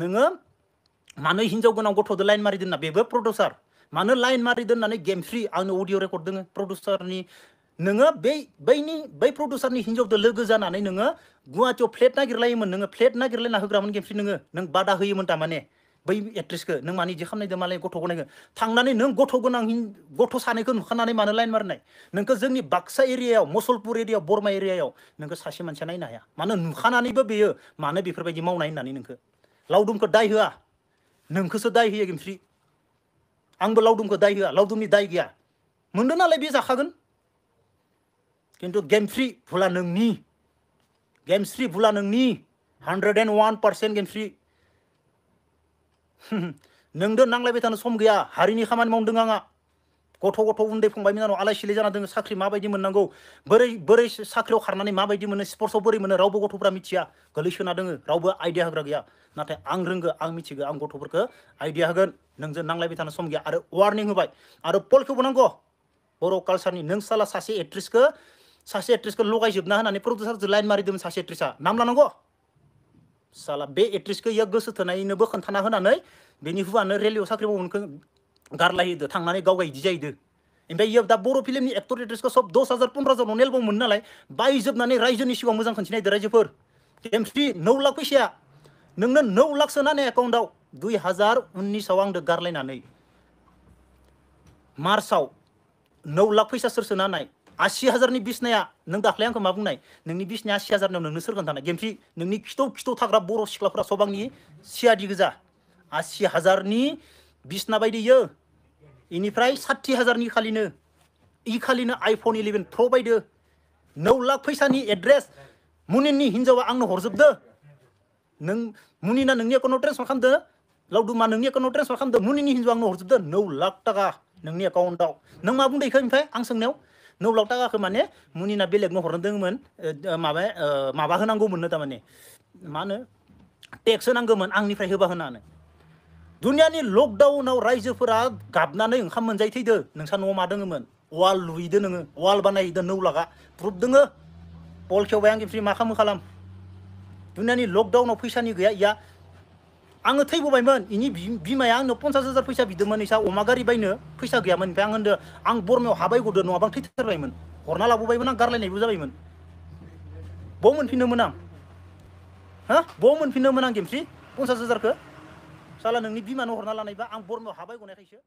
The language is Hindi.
नोङो मानो हिन्जाव गोनां गथ'दो लाइन मारिदोंना बेबो प्रडिउसार मानो लाइन मारिदों होननानै गेमस्रि आंनो अडिअ रेकर्ड दोङो प्रडिउसारनि नोङो बै बैनि बै प्रडिउसारनि हिन्जावदो लोगो जानानै नोङो गुवाहाटियाव फ्लेट नागिरलायोमोन नोङो फ्लेट नागिरलायना होग्रामोन गेमस्रि नोङो नों बादा होयोमोन थारमाने बै एक्ट्रिसखौ नों मानि इदि खालामनायदो मालाय गथ' गनायखौ थांनानै नों गथ' गोनां गथ' सानैखौ नुखानानै मानो लाइन मारनाय नोंखौ जोंनि बाक्सा एरियायाव मुसलपुर एरियायाव बरमा एरियायाव नोंखौ सासे मानसिया नायनो हाया मानो नुखानानैबो बेयो मानो बेफोरबायदि मावनाय होननानै नोंखौ laudum ko dai hua nung kuso dai hua gim fri ang bo laudum ko dai hua laudum ni dai gya mundu na lebi sa hagun kinto gem fri pula nung ni gem fri pula nung ni 101% gem fri nung do nang lebi tanu som gya hari ni khaman mong dunganga गथ' गथ' उन्दै फंबाय मोनानाव आलाय सिलाय जाना दोङो साख्रि माबायदि मोननांगौ बोरै बोरै साख्रियाव खारनानै माबायदि मोनो स्पर्ट्सआव बोरै मोनो रावबो गथ'फ्रा मिथिया गोलैसोना दोङो रावबो आइडिया होग्रा गैया नाथाय आं रोंगो आं मिथिगो आं गथ'फोरखौ आइडिया होगोन नोंजों नांलायबाय थानो सम गैया आरो वार्निं होबाय आरो पलखौबो नांगौ बर' कालसारनि नों साला सासे एक्ट्रिसखौ सासे एक्ट्रिसखौ लगायजोबना होनानै प्रडिउसारजों लाइन मारिदोंमोन सासे एक्ट्रिसा नाम लानांगौ साला बे एक्ट्रिसखौ इयो गोसो थोनायनोबो खोन्थाना होनानै बेनि हुवानो रेलियाव साख्रि मावनो गारलाहैदो थांनानै गावगायदि जाहैदो ओमफ्राय इयो दा बर' फिल्मनि एक्टर एक्ट्रेसखौ सब दस हाजार पन्द्र' हाजार नन एलबाम मोनो नालाय बायजोबनानै रायजोनि सिगाङाव मोजां खिन्थिनायदो रायजोफोर एमसि नौ लाख फैसाया नोंनो नौ लाख सोनानै एकाउन्टआव दुइ हाजार उन्निसाव आंदो गारलायनानै मार्चआव नौ लाख फैसा सोर सोनानै आसि हाजारनि बिसनाया नों दाख्लै आंखौ मा बुंनाय नोंनि बिसनाया आसि हाजारनियाव नोंनो सोर खोन्थानाय गेमसि नोंनि खिथौ खिथौ थाग्रा बर' सिख्लाफोरा सब आंनि सियादि गोजा आसि हाजारनि बिसना बायदि इयो इनिफ्राय साथि हाजारनि खालिनो इ खालिनो आइफन इलेभेन प्र बायदो नौ लाख फैसानि एड्रेस मुनिननि हिन्जावा आंनो हरजोबदो नों मुनिना नोंनि एकाउन्टाव ट्रेन्सफार खालामदो लावदुमा नोंनि एकाउन्टाव ट्रेन्सफार खालामदो मुनिनि हिन्जावा आंनो हरजोबदो नौ लाख थाखा नोंनि एकाउन्टाव नों मा बुंदो इखो ओमफ्राय आं सोंनायाव नौ लाख थाखाखौ माने मुनिना बेलेगनो हरदोंमोन माबा माबा होनांगौमोननो थारमाने मा होनो टेक्स होनांगौमोन आंनिफ्राय होबा होनानो दुनियानि लकडाउनाव रायजोफोरा गाबनानै ओंखाम मोनजायै थैदो नोंसा न'आव मा दोङोमोन वाल लुहैदो नोङो वाल बानायहैदो नौ लाखा प्रुफ दोङो बल खेवबाय आं फ्रि मा खालामो खालाम दुनियानि लकडाउनाव फैसानि गैया इया आङो थैबोबायमोन इनि बिमाया आंनो पन्सास हाजार फैसा बिदोंमोन इसा अमा गारि बायनो फैसा गैयामोन ओमफ्राय आं होन्दो आं बरमायाव हाबाय गदो नङाबा आं थैथारबायमोन हरना लाबोबायमोन आं गारलायनायबो जाबायमोन बबाव मोनफिनोमोन आं हा बबाव मोनफिनोमोन आं गेमस्रि पन्सास हाजारखौ Salah nengi bima nohor nala nai ba ang bor mo habai gunai kaisa.